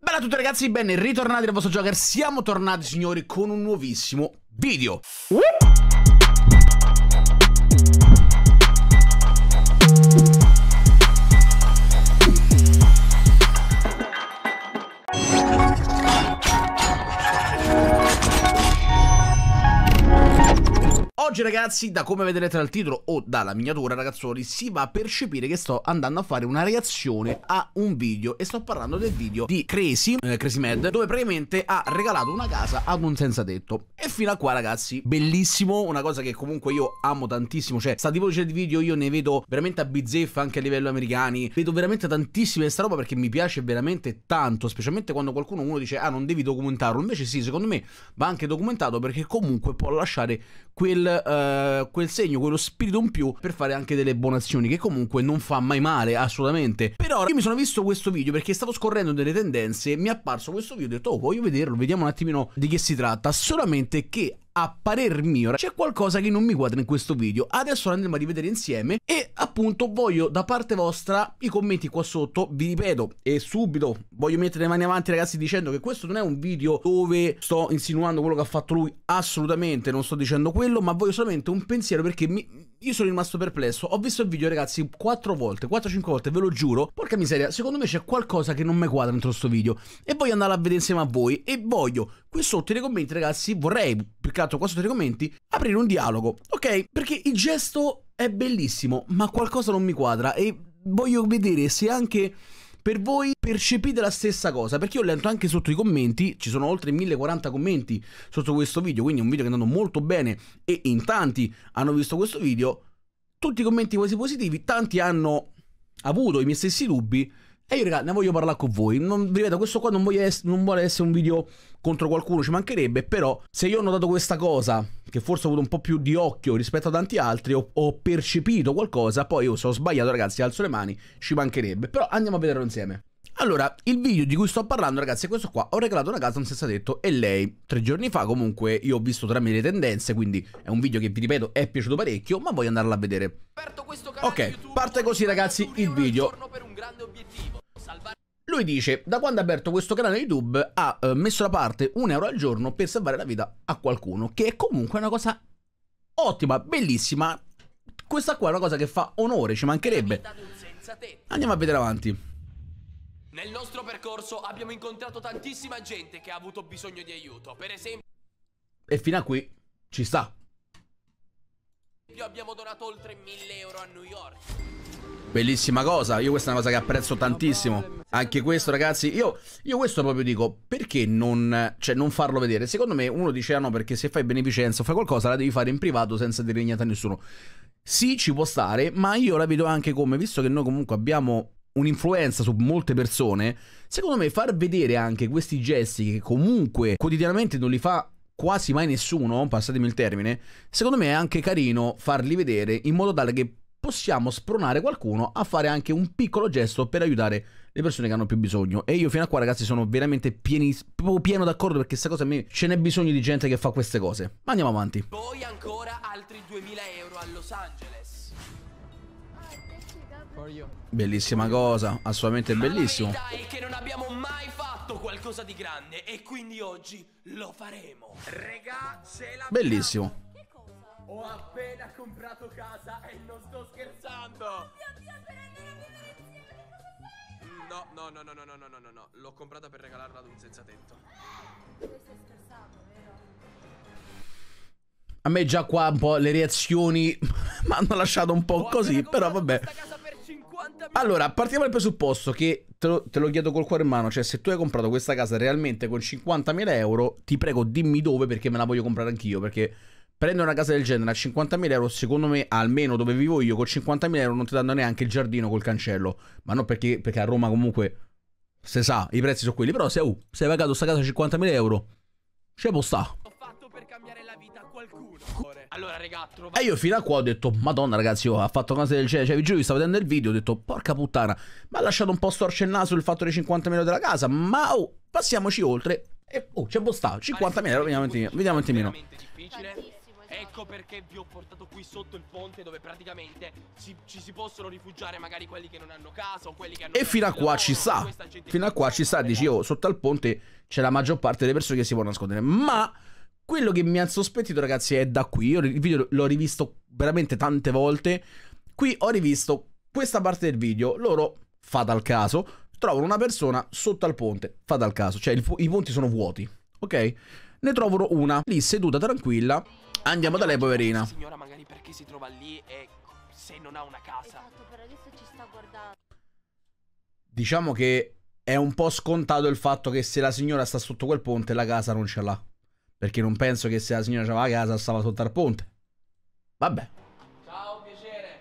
Bella a tutti ragazzi, ben ritornati dal vostro Joker, siamo tornati signori con un nuovissimo video. Oggi ragazzi, da come vedrete dal titolo o dalla miniatura ragazzoni, si va a percepire che sto andando a fare una reazione a un video e sto parlando del video di Crazy, eh, Crazy Mad, dove praticamente ha regalato una casa ad un senza tetto. E fino a qua ragazzi, bellissimo, una cosa che comunque io amo tantissimo, cioè sta tipo di video io ne vedo veramente a bizzeffa anche a livello americani, vedo veramente tantissime questa roba perché mi piace veramente tanto, specialmente quando qualcuno uno dice "Ah, non devi documentarlo". Invece sì, secondo me va anche documentato perché comunque può lasciare quel, uh, quel segno, quello spirito in più per fare anche delle buone azioni, che comunque non fa mai male, assolutamente. Però io mi sono visto questo video perché stavo scorrendo delle tendenze, mi è apparso questo video e ho detto, oh, voglio vederlo, vediamo un attimino di che si tratta. Solamente che a parer mio c'è qualcosa che non mi quadra in questo video. Adesso lo andremo a rivedere insieme e appunto voglio da parte vostra i commenti qua sotto. Vi ripeto e subito voglio mettere le mani avanti ragazzi dicendo che questo non è un video dove sto insinuando quello che ha fatto lui. Assolutamente non sto dicendo quello ma voglio solamente un pensiero perché mi... Io sono rimasto perplesso, ho visto il video ragazzi 4 volte, 4-5 volte, ve lo giuro. Porca miseria, secondo me c'è qualcosa che non mi quadra dentro sto video. E voglio andare a vedere insieme a voi. E voglio qui sotto nei commenti, ragazzi, vorrei, più che altro qua sotto nei commenti, aprire un dialogo, ok? Perché il gesto è bellissimo, ma qualcosa non mi quadra e voglio vedere se anche per voi percepite la stessa cosa perché io ho letto anche sotto i commenti ci sono oltre 1040 commenti sotto questo video quindi è un video che è andato molto bene e in tanti hanno visto questo video tutti i commenti quasi positivi tanti hanno avuto i miei stessi dubbi e io, raga, ne voglio parlare con voi. Non, ripeto, questo qua non, es- non, vuole essere un video contro qualcuno, ci mancherebbe. Però, se io ho notato questa cosa, che forse ho avuto un po' più di occhio rispetto a tanti altri, ho, ho percepito qualcosa, poi io se ho sbagliato, ragazzi, alzo le mani, ci mancherebbe. Però andiamo a vederlo insieme. Allora, il video di cui sto parlando, ragazzi, è questo qua. Ho regalato una casa, un senza tetto e lei, tre giorni fa, comunque, io ho visto tramite le tendenze, quindi è un video che, vi ripeto, è piaciuto parecchio, ma voglio andarla a vedere. Ok, parte così, ragazzi, il video. un Per grande obiettivo. Lui dice, da quando ha aperto questo canale YouTube ha eh, messo da parte un euro al giorno per salvare la vita a qualcuno, che è comunque una cosa ottima, bellissima. Questa qua è una cosa che fa onore, ci mancherebbe. Andiamo a vedere avanti. Nel nostro percorso abbiamo incontrato tantissima gente che ha avuto bisogno di aiuto, per esempio... E fino a qui ci sta. Abbiamo donato oltre 1000 euro a New York. Bellissima cosa, io questa è una cosa che apprezzo tantissimo. Anche questo ragazzi, io, io questo proprio dico, perché non, cioè, non, farlo vedere? Secondo me uno dice ah no perché se fai beneficenza o fai qualcosa la devi fare in privato senza dire niente a nessuno. Sì ci può stare, ma io la vedo anche come, visto che noi comunque abbiamo un'influenza su molte persone, secondo me far vedere anche questi gesti che comunque quotidianamente non li fa quasi mai nessuno, passatemi il termine, secondo me è anche carino farli vedere in modo tale che possiamo spronare qualcuno a fare anche un piccolo gesto per aiutare le persone che hanno più bisogno. E io fino a qua, ragazzi, sono veramente pienis- pieno d'accordo perché questa cosa a me ce n'è bisogno di gente che fa queste cose. Ma andiamo avanti. Poi ancora altri 2000 euro a Los Angeles. Bellissima cosa, assolutamente bellissimo. La è che non abbiamo mai fatto qualcosa di grande e quindi oggi lo faremo. Regà, Bellissimo. Ho appena comprato casa e non sto scherzando! Oh mio Dio, per andare a vivere insieme, cosa fai? No, no, no, no, no, no, no, no, L'ho comprata per regalarla ad un senza tetto. Eh, stai scherzando, vero? A me già qua un po' le reazioni mi hanno lasciato un po' così, però vabbè. Allora, partiamo dal presupposto che te lo, te lo, chiedo col cuore in mano, cioè se tu hai comprato questa casa realmente con 50.000 euro, ti prego dimmi dove perché me la voglio comprare anch'io, perché Prendere una casa del genere a 50.000 euro, secondo me, almeno dove vivo io, con 50.000 euro non ti danno neanche il giardino col cancello. Ma non perché, perché a Roma comunque, se sa, i prezzi sono quelli. Però se uh, sei pagato sta casa a 50.000 euro, c'è può sta. Ho fatto per cambiare la vita a qualcuno. Allora, regà, E io fino a qua ho detto, madonna ragazzi, ho fatto una cose del genere. Cioè, vi giuro, vi sto vedendo il video, ho detto, porca puttana. Mi ha lasciato un po' storce il naso il fatto dei 50.000 euro della casa. Ma oh, passiamoci oltre. E oh, c'è boh sta, 50.000 euro, vediamo un attimino. Vediamo un attimino. difficile. Esatto. Ecco perché vi ho portato qui sotto il ponte dove praticamente ci, ci si possono rifugiare magari quelli che non hanno casa o quelli che hanno... E fino a qua ci sta. Fino a qua ci sta, dici, esatto. oh, sotto al ponte c'è la maggior parte delle persone che si può nascondere. Ma... Quello che mi ha sospettito, ragazzi, è da qui. Io il video l'ho rivisto veramente tante volte. Qui ho rivisto questa parte del video. Loro, fate al caso, trovano una persona sotto al ponte. Fate al caso, cioè il, i ponti sono vuoti, ok? Ne trovano una lì seduta tranquilla Andiamo da lei, poverina. Signora, magari perché si trova lì e se non ha una casa. Esatto, per adesso ci sta guardando. Diciamo che è un po' scontato il fatto che se la signora sta sotto quel ponte la casa non ce l'ha. Perché non penso che se la signora c'aveva la casa stava sotto al ponte. Vabbè. Ciao, piacere.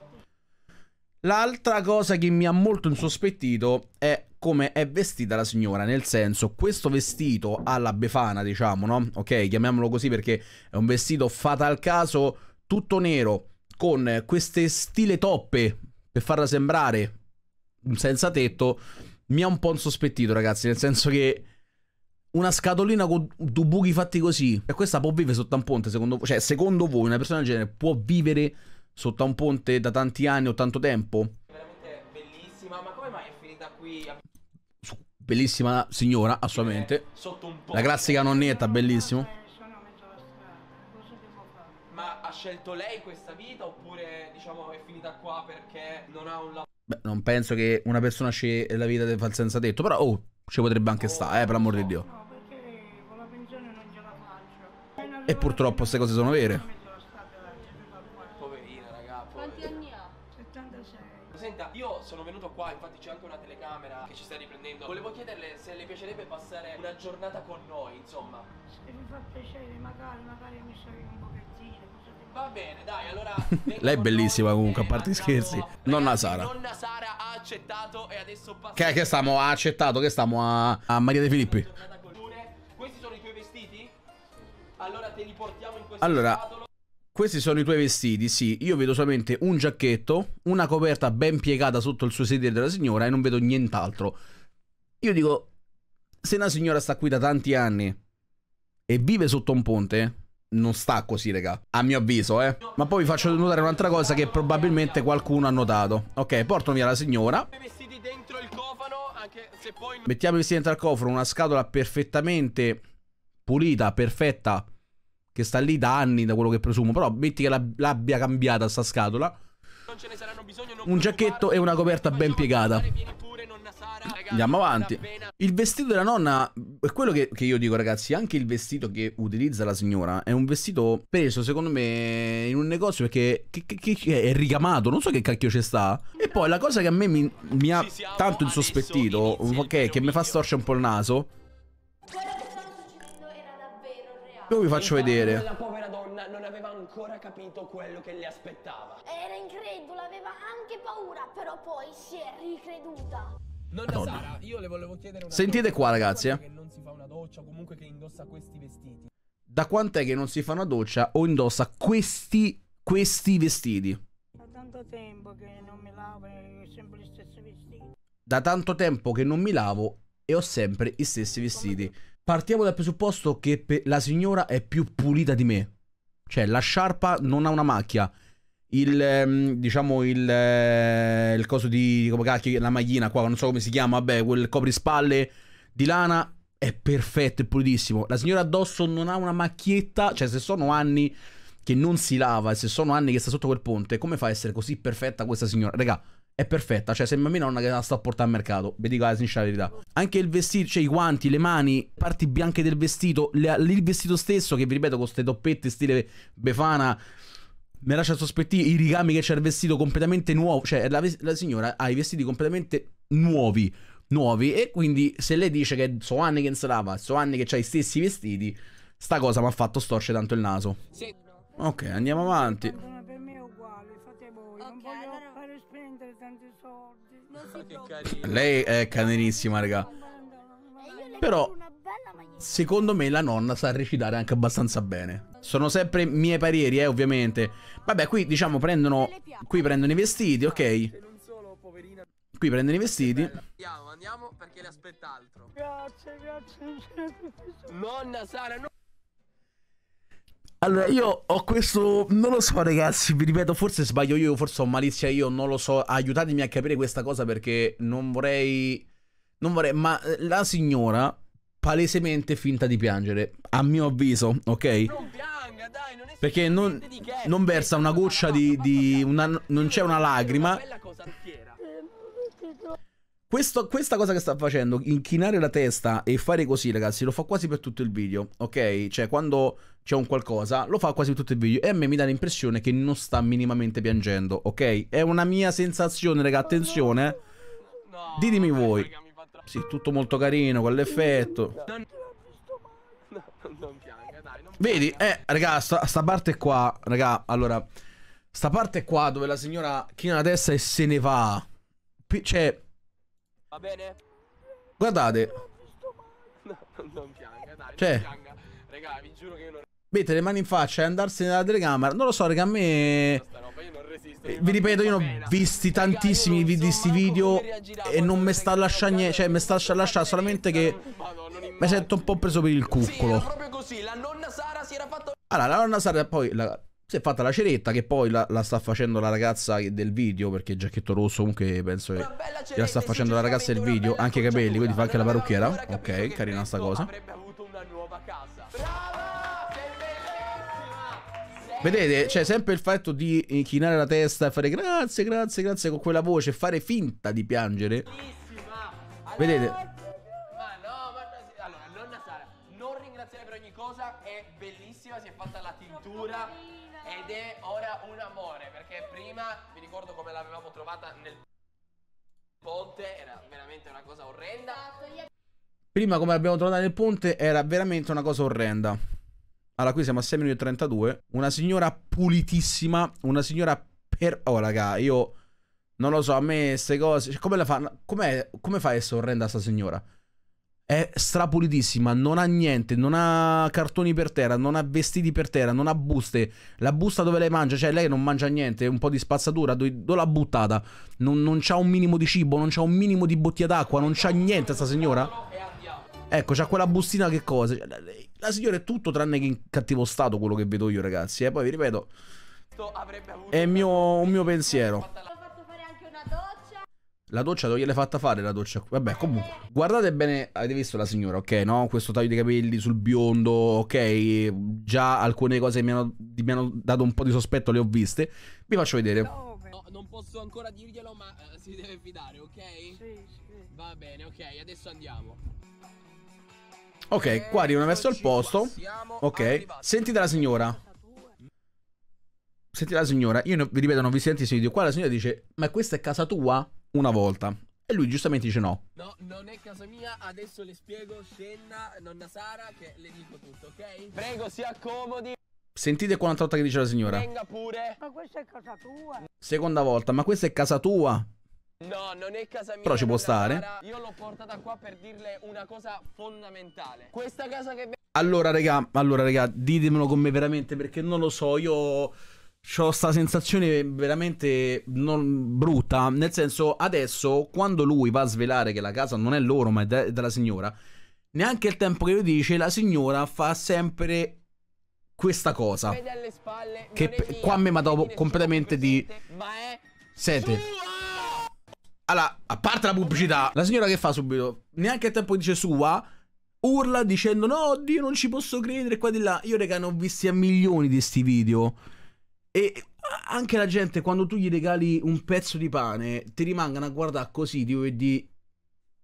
L'altra cosa che mi ha molto insospettito è come è vestita la signora, nel senso questo vestito alla befana, diciamo, no? Ok, chiamiamolo così perché è un vestito fatal caso, tutto nero, con queste stile toppe per farla sembrare un senza tetto, mi ha un po' insospettito, ragazzi, nel senso che una scatolina con due buchi fatti così, e questa può vivere sotto un ponte, secondo, cioè, secondo voi una persona del genere può vivere sotto un ponte da tanti anni o tanto tempo? Veramente bellissima, ma come mai è finita qui? bellissima signora, assolutamente. Eh, la classica nonnetta, bellissimo. Ma ha scelto lei questa vita oppure diciamo è finita qua perché non ha un lavoro? Beh, non penso che una persona sceglie la vita del senza tetto, però oh, ci potrebbe anche oh, stare, eh, per l'amor di Dio. No, perché con la pensione non ce la faccio. E purtroppo queste cose sono vere. ci sta riprendendo. Volevo chiederle se le piacerebbe passare una giornata con noi, insomma. Se mi fa piacere, magari, magari mi sogno un pochettino. Va bene, dai, allora... Lei è bellissima eh, comunque, a parte i scherzi. Nonna Sara. Nonna Sara ha accettato e adesso passa... Che, che stiamo ha accettato? Che stiamo a, a Maria De Filippi? Questi sono i tuoi vestiti? Allora te li portiamo in questo allora, scatolo questi sono i tuoi vestiti, sì. Io vedo solamente un giacchetto, una coperta ben piegata sotto il suo sedile della signora e non vedo nient'altro. Io dico, se una signora sta qui da tanti anni e vive sotto un ponte, non sta così, raga. A mio avviso, eh. Ma poi vi faccio notare un'altra cosa che probabilmente qualcuno ha notato. Ok, portano via la signora. Mettiamo i vestiti dentro al cofano, una scatola perfettamente pulita, perfetta che sta lì da anni, da quello che presumo. Però metti che l'abbia cambiata sta scatola. Bisogno, un giacchetto e una coperta ben piegata. Andiamo avanti. Il vestito della nonna è quello che, che, io dico, ragazzi. Anche il vestito che utilizza la signora è un vestito preso, secondo me, in un negozio perché che, che, è ricamato. Non so che cacchio ci sta. E poi la cosa che a me mi, mi ha tanto insospettito, ok, che mi fa storcere un po' il naso. Guarda io vi faccio vedere. La povera donna non aveva ancora capito quello che le aspettava. Era incredula, aveva anche paura, però poi si è ricreduta. Nonna Sara, io le volevo chiedere una Sentite qua, ragazzi, eh. Doccia, da quant'è che non si fa una doccia o indossa questi questi vestiti? Da tanto tempo che non mi lavo e ho sempre gli stessi vestiti. Da tanto tempo che non mi lavo e ho sempre gli stessi vestiti. Partiamo dal presupposto che pe- la signora è più pulita di me. Cioè, la sciarpa non ha una macchia. Il, ehm, diciamo, il, eh, il coso di, come cacchio, la maglina qua, non so come si chiama, vabbè, quel coprispalle di lana è perfetto, è pulitissimo. La signora addosso non ha una macchietta, cioè se sono anni che non si lava e se sono anni che sta sotto quel ponte, come fa a essere così perfetta questa signora? Raga, è perfetta. Cioè, sembra mia nonna che la sta a portare al mercato. Vi dico la sincera verità. Anche il vestito, cioè i guanti, le mani, parti bianche del vestito, le, il vestito stesso, che vi ripeto, con queste toppette stile Befana. Mi lascia sospettire i rigami che c'è il vestito completamente nuovo. Cioè, la, la signora ha i vestiti completamente nuovi. Nuovi. E quindi, se lei dice che so anni che se lava, so anni che ha i stessi vestiti, sta cosa mi ha fatto storcere tanto il naso. Sì. Ok, andiamo avanti. Per me è uguale, fate voi. Okay, non voglio... allora senza soldi. Ah, Lei è carinissima, raga. Però, secondo me, la nonna sa recitare anche abbastanza bene. Sono sempre miei pareri, eh, ovviamente. Vabbè, qui, diciamo, prendono... Qui prendono i vestiti, ok? Ah, qui prendono i vestiti. Andiamo, andiamo, perché le aspetta altro. Grazie, grazie. Nonna Sara, no... Allora, io ho questo. Non lo so, ragazzi. Vi ripeto, forse sbaglio io, forse ho malizia io, non lo so. Aiutatemi a capire questa cosa perché non vorrei. Non vorrei. Ma eh, la signora, palesemente finta di piangere, a mio avviso, ok? Non pianga, dai, non è Perché non, non versa una goccia di. di una, non c'è una lagrima. Una bella cosa questo, questa cosa che sta facendo, inchinare la testa e fare così, ragazzi, lo fa quasi per tutto il video, ok? Cioè, quando c'è un qualcosa, lo fa quasi per tutto il video. E a me mi dà l'impressione che non sta minimamente piangendo, ok? È una mia sensazione, raga, attenzione. No, Ditemi voi. Sì, tutto molto carino, quell'effetto. Non, Vedi? Eh, raga, sta, sta parte qua, raga, allora... Sta parte qua dove la signora china la testa e se ne va. cioè Va bene? Guardate. No, non pianga, dai, cioè. non pianga. Regà, vi giuro che io non... Mette le mani in faccia e andarsene dalla telecamera. Non lo so, raga, a me... Roba, io resisto, eh, vi ripeto, io ne ho visti tantissimi di questi video e non mi sta a lasciare niente. Cioè, mi sta a lasciare solamente che... Mi sento un po' preso per il cuccolo. Sì, proprio così, la nonna Sara si era fatta... Allora, la nonna Sara poi... La si è fatta la ceretta che poi la, la, sta facendo la ragazza del video perché il Giacchetto Rosso comunque penso che ceretta, la sta facendo la ragazza del video anche i capelli quindi fa anche la parrucchiera ok carina sta cosa Vedete, c'è sempre il fatto di inchinare la testa e fare grazie, grazie, grazie con quella voce, fare finta di piangere. Vedete, bellissima, si è fatta la tintura ed è ora un amore perché prima vi ricordo come l'avevamo trovata nel ponte, era veramente una cosa orrenda. Esatto, prima come l'abbiamo trovata nel ponte era veramente una cosa orrenda. Allora qui siamo a 6 minuti e 32, una signora pulitissima, una signora per... Oh raga, io non lo so, a me queste cose... Cioè, come la fa... Com'è... Come fa a essere orrenda sta signora? è strapulitissima, non ha niente, non ha cartoni per terra, non ha vestiti per terra, non ha buste. La busta dove lei mangia, cioè lei non mangia niente, un po' di spazzatura, dove, dove l'ha buttata? Non, non c'ha un minimo di cibo, non c'ha un minimo di bottiglia d'acqua, non c'ha niente sta signora. Ecco, c'ha quella bustina che cosa? Cioè, la, la signora è tutto tranne che in cattivo stato quello che vedo io, ragazzi. E eh? poi vi ripeto, è mio, un mio pensiero. Ho fatto fare anche una dose la doccia dove gliel'hai fatta fare la doccia Vabbè, comunque. Guardate bene, avete visto la signora, ok, no? Questo taglio di capelli sul biondo, ok? Già alcune cose mi hanno, mi hanno dato un po' di sospetto, le ho viste. Vi faccio vedere. No, non posso ancora dirglielo, ma uh, si deve fidare, ok? Sì, sì. Va bene, ok, adesso andiamo. Ok, e qua arrivano verso il posto. Ok, arrivati. sentite la signora. Sentite la signora, io vi ripeto, non vi sento i video. Qua la signora dice, ma questa è casa tua? una volta. E lui giustamente dice no. No, non è casa mia, adesso le spiego, Scenna, nonna Sara, che le dico tutto, ok? Prego, si accomodi. Sentite 48 che dice la signora. Venga pure. Ma questa è casa tua. Seconda volta, ma questa è casa tua. No, non è casa mia. Però ci può stare. Sara. Io l'ho portata qua per dirle una cosa fondamentale. Questa casa che... Allora, raga, allora, raga, ditemelo con me veramente perché non lo so, io ho sta sensazione veramente non brutta. Nel senso, adesso, quando lui va a svelare che la casa non è loro, ma è de della signora, neanche il tempo che lo dice, la signora fa sempre questa cosa. che mia, qua a me mi dopo completamente di... Sete. Allora, a parte la pubblicità, la signora che fa subito? Neanche il tempo che dice sua urla dicendo no, oddio, non ci posso credere, qua di là. Io, raga, ne ho visti a milioni di sti video. E anche la gente, quando tu gli regali un pezzo di pane, ti rimangono a guardare così, tipo di...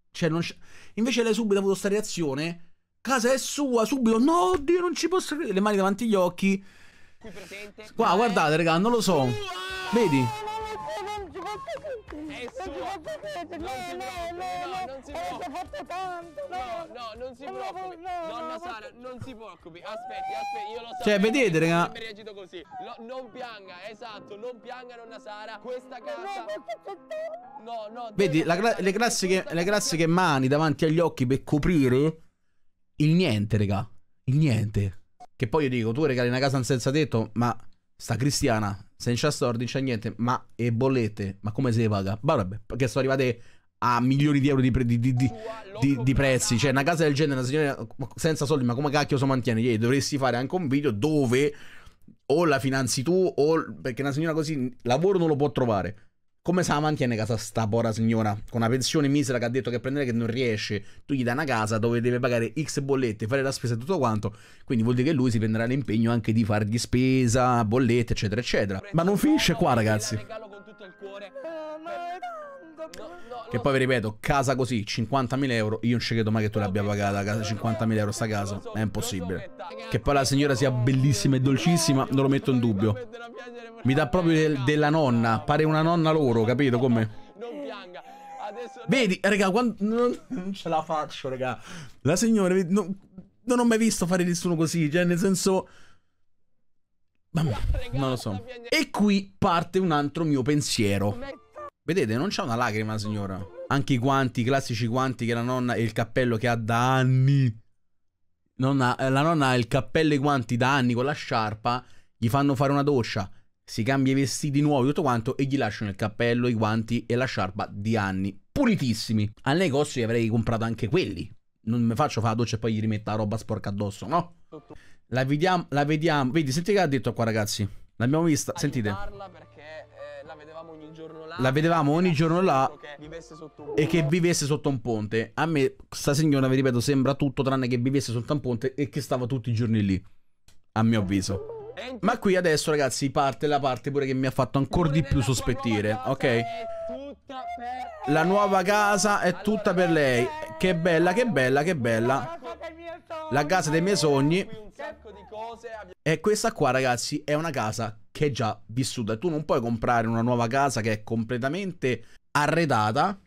Cioè, non c'è... Invece lei subito ha avuto questa reazione. Casa è sua, subito. No, oddio, non ci posso credere. Le mani davanti agli occhi. Qua, eh. guardate, raga, non lo so. Vedi? Eh, è sua. Non si eh, può credere, no, non si può. Avete fatto tanto non si eh, preoccupi. No, Donna Sara, non si preoccupi. Aspetti, aspetti, io lo so. Cioè, vedete, raga. Mi reagito così. Lo, non pianga, esatto, non pianga nonna Sara. Questa casa No, no. Vedi, la, le, classiche, le classiche mani davanti agli occhi per coprire il niente, raga. Il niente. Che poi io dico, tu regali una casa senza tetto, ma sta cristiana, senza stordi, non c'è niente, ma e bollette, ma come si paga? Vabbè, perché sono arrivate a milioni di euro di, pre- di, di, di, prezzi. Cioè, una casa del genere, una signora senza soldi, ma come cacchio so mantiene? Ieri dovresti fare anche un video dove o la finanzi tu, o perché una signora così lavoro non lo può trovare. Come se la mantiene casa sta pora signora? Con una pensione misera che ha detto che prendere che non riesce. Tu gli dai una casa dove deve pagare X bollette, fare la spesa e tutto quanto. Quindi vuol dire che lui si prenderà l'impegno anche di fargli spesa, bollette, eccetera, eccetera. Ma non finisce qua, ragazzi. Regalo con tutto il cuore. Eh, che poi vi ripeto, casa così, 50.000 euro, io non ci credo mai che tu l'abbia pagata, 50.000 euro sta casa, è impossibile. Che poi la signora sia bellissima e dolcissima, non lo metto in dubbio. Mi dà proprio del, della nonna, pare una nonna loro, capito come? Vedi, raga, quando... Non ce la faccio, raga. La signora... Non, non ho mai visto fare nessuno così, cioè nel senso... Mamma, non lo so. E qui parte un altro mio pensiero. Vedete, non c'è una lacrima, signora. Anche i guanti, i classici guanti che la nonna e il cappello che ha da anni. Nonna, eh, la nonna ha il cappello e i guanti da anni con la sciarpa. Gli fanno fare una doccia. Si cambia i vestiti nuovi, tutto quanto. E gli lasciano il cappello, i guanti e la sciarpa di anni. Pulitissimi. Al negozio gli avrei comprato anche quelli. Non mi faccio fare la doccia e poi gli rimetta la roba sporca addosso, no? La vediamo, la vediamo. Vedi, senti che ha detto qua, ragazzi. L'abbiamo vista, sentite. Perché la vedevamo ogni giorno là. La vedevamo ogni giorno là. Che e che vivesse sotto un ponte. A me, sta signora, vi ripeto, sembra tutto tranne che vivesse sotto un ponte e che stava tutti i giorni lì. A mio avviso. Ma qui adesso, ragazzi, parte la parte pure che mi ha fatto ancora di più sospettire, ok? La nuova casa è tutta per lei. Che bella, che bella, che bella. La casa dei miei sogni. E questa qua, ragazzi, è una casa che è già vissuta. Tu non puoi comprare una nuova casa che è completamente arredata.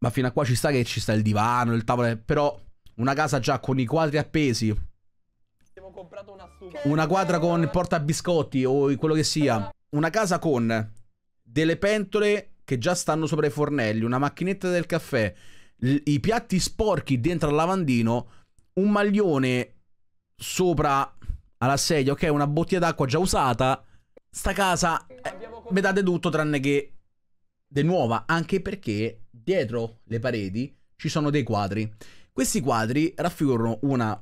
Ma fino a qua ci sta che ci sta il divano, il tavolo. Però una casa già con i quadri appesi. Abbiamo comprato Una, una quadra con il porta biscotti o quello che sia. Una casa con delle pentole che già stanno sopra i fornelli, una macchinetta del caffè, i piatti sporchi dentro al lavandino, un maglione sopra alla sedia, ok, una bottiglia d'acqua già usata. Sta casa eh, mi date tutto tranne che de nuova, anche perché dietro le pareti ci sono dei quadri. Questi quadri raffigurano una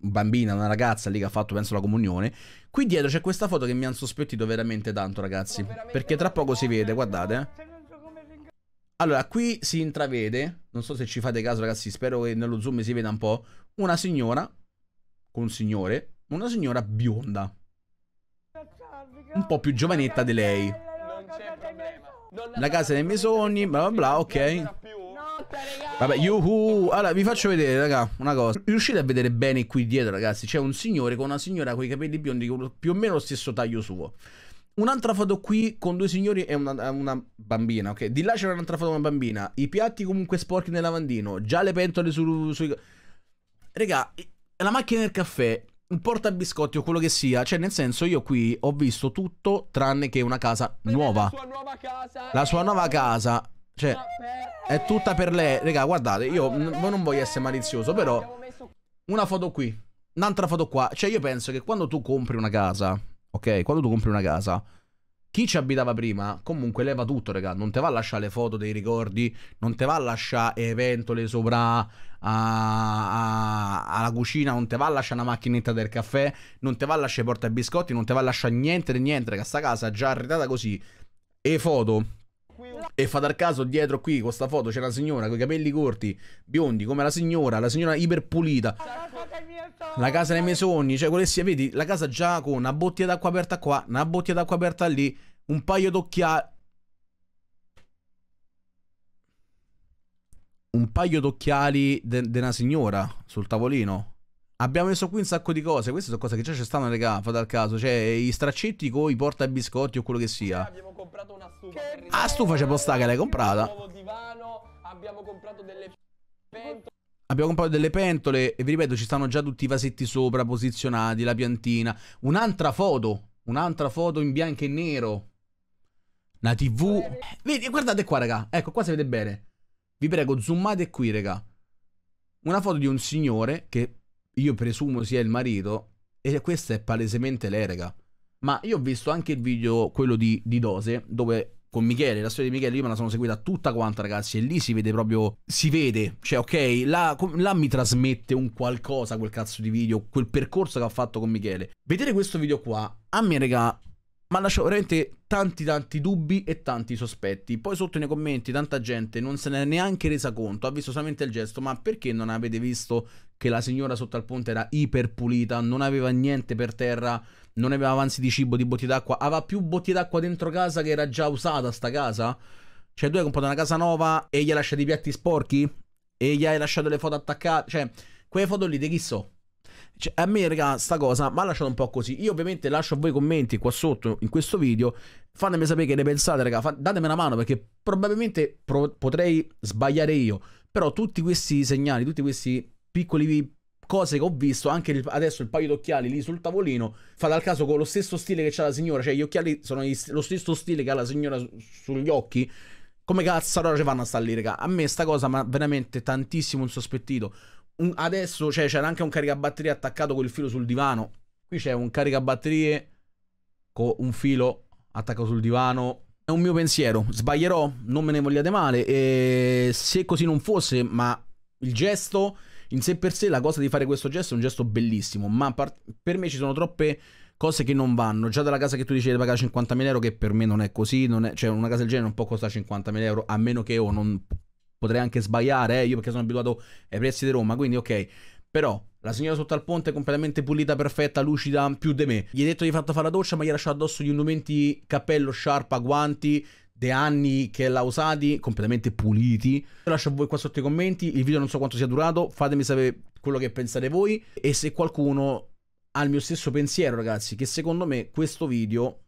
bambina, una ragazza lì che ha fatto penso la comunione. Qui dietro c'è questa foto che mi hanno sospettito veramente tanto, ragazzi, perché tra poco si vede, guardate. Eh. Allora, qui si intravede, non so se ci fate caso ragazzi, spero che nello zoom si veda un po', una signora, con un signore, una signora bionda. Un po' più giovanetta di lei. La casa dei miei sogni, bla bla bla, ok. Vabbè, yuhu. Allora, vi faccio vedere, raga, una cosa. Riuscite a vedere bene qui dietro, ragazzi? C'è un signore con una signora con i capelli biondi più o meno lo stesso taglio suo. Un'altra foto qui con due signori e una, una bambina, ok? Di là c'era un'altra foto con una bambina. I piatti comunque sporchi nel lavandino. Già le pentole su, sui... Raga, la macchina del caffè un portabiscotti o quello che sia. Cioè, nel senso, io qui ho visto tutto tranne che una casa nuova. La sua nuova casa. La sua nuova casa. Cioè, è tutta per lei. Raga, guardate, io non voglio essere malizioso, però... Una foto qui, un'altra foto qua. Cioè, io penso che quando tu compri una casa, ok? Quando tu compri una casa, chi ci abitava prima comunque leva tutto, raga. Non te va a lasciare le foto dei ricordi, non te va a lasciare eventole sopra a, a, alla cucina, non te va a lasciare una macchinetta del caffè, non te va a lasciare porta biscotti, non te va a lasciare niente di niente, che sta casa già arredata così. E foto. E fa dar caso dietro qui, con sta foto, c'è una signora con i capelli corti, biondi, come la signora, la signora iperpulita. La casa dei miei sogni, cioè volessi, vedi, la casa già con una bottiglia d'acqua aperta qua, una bottiglia d'acqua aperta lì, un paio d'occhiali un paio d'occhiali della de signora sul tavolino. Abbiamo messo qui un sacco di cose. Queste sono cose che già ci stanno, regà. Fate al caso. Cioè, i straccetti con i porta biscotti o quello che sia. Abbiamo comprato una stufa. ah, stufa c'è posta che l'hai comprata. Un nuovo divano. Abbiamo comprato delle pentole. Abbiamo comprato delle pentole. E vi ripeto, ci stanno già tutti i vasetti sopra posizionati. La piantina. Un'altra foto. Un'altra foto in bianco e nero. La tv. Eh, vedi, guardate qua, raga. Ecco, qua si vede bene. Vi prego, zoomate qui, raga. Una foto di un signore, che io presumo sia il marito, e questa è palesemente lei, raga. Ma io ho visto anche il video, quello di, di Dose, dove con Michele, la storia di Michele, io me la sono seguita tutta quanta, ragazzi, e lì si vede proprio, si vede, cioè, ok, là, là, mi trasmette un qualcosa quel cazzo di video, quel percorso che ha fatto con Michele. Vedere questo video qua, a me, raga, ma lasciò veramente tanti tanti dubbi e tanti sospetti. Poi sotto nei commenti tanta gente non se ne è neanche resa conto, ha visto solamente il gesto, ma perché non avete visto che la signora sotto al ponte era iper pulita, non aveva niente per terra, non aveva avanzi di cibo, di bottiglie d'acqua, aveva più bottiglie d'acqua dentro casa che era già usata sta casa? Cioè tu hai comprato una casa nuova e gli hai lasciato i piatti sporchi? E gli hai lasciato le foto attaccate? Cioè, quelle foto lì di chi so? Cioè, a me, raga, sta cosa ma lasciate un po' così. Io ovviamente lascio a voi i commenti qua sotto in questo video. Fatemi sapere che ne pensate, raga. Datemi una mano perché probabilmente pro potrei sbagliare io. Però tutti questi segnali, tutti questi piccoli cose che ho visto, anche il, adesso il paio d'occhiali lì sul tavolino, fa dal caso con lo stesso stile che c'ha la signora, cioè gli occhiali sono gli, lo stesso stile che ha la signora su, sugli occhi. Come cazzo allora ci fanno a stare lì, raga? A me sta cosa ma veramente tantissimo insospettito un, adesso cioè, c'era anche un caricabatterie attaccato col filo sul divano. Qui c'è un caricabatterie con un filo attaccato sul divano. È un mio pensiero, sbaglierò, non me ne vogliate male. E se così non fosse, ma il gesto in sé per sé, la cosa di fare questo gesto è un gesto bellissimo, ma per me ci sono troppe cose che non vanno. Già dalla casa che tu dicevi di pagare 50.000 euro, che per me non è così, non è, cioè una casa del genere non può costare 50.000 euro, a meno che io non potrei anche sbagliare, eh, io perché sono abituato ai prezzi di Roma, quindi ok. Però la signora sotto al ponte è completamente pulita, perfetta, lucida, più di me. Gli hai detto di fatto fare la doccia, ma gli ha lasciato addosso gli indumenti, cappello, sciarpa, guanti, de anni che l'ha usati, completamente puliti. Io lascio a voi qua sotto i commenti, il video non so quanto sia durato, fatemi sapere quello che pensate voi e se qualcuno ha il mio stesso pensiero, ragazzi, che secondo me questo video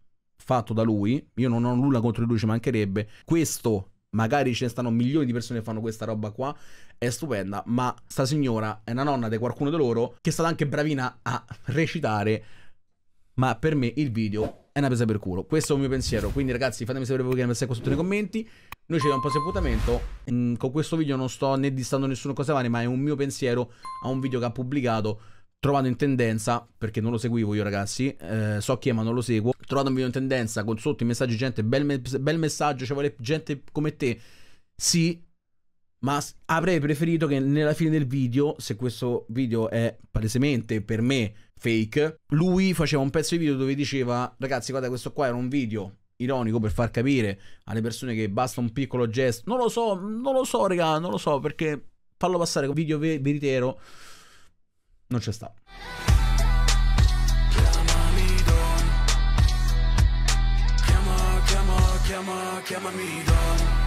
fatto da lui, io non ho nulla contro di lui, ci mancherebbe, questo Magari ce ne stanno milioni di persone che fanno questa roba qua, è stupenda, ma sta signora è una nonna di qualcuno di loro che è stata anche bravina a recitare, ma per me il video è una presa per culo. Questo è il mio pensiero, quindi ragazzi fatemi sapere voi che ne pensate qua sotto nei commenti. Noi ci vediamo un po' di appuntamento, mm, con questo video non sto né distando nessuno cosa vale, ma è un mio pensiero a un video che ha pubblicato trovato in tendenza, perché non lo seguivo io ragazzi, eh, so chi è ma non lo seguo, trovato un video in tendenza con sotto i messaggi gente, bel, me- bel messaggio, ci cioè, vuole gente come te, sì, ma avrei preferito che nella fine del video, se questo video è palesemente per me fake, lui faceva un pezzo di video dove diceva, ragazzi guarda questo qua era un video ironico per far capire alle persone che basta un piccolo gesto, non lo so, non lo so raga, non lo so perché fallo passare con video ver- veritero non c'è sta. Chiama, chiama, chiama, chiamami Don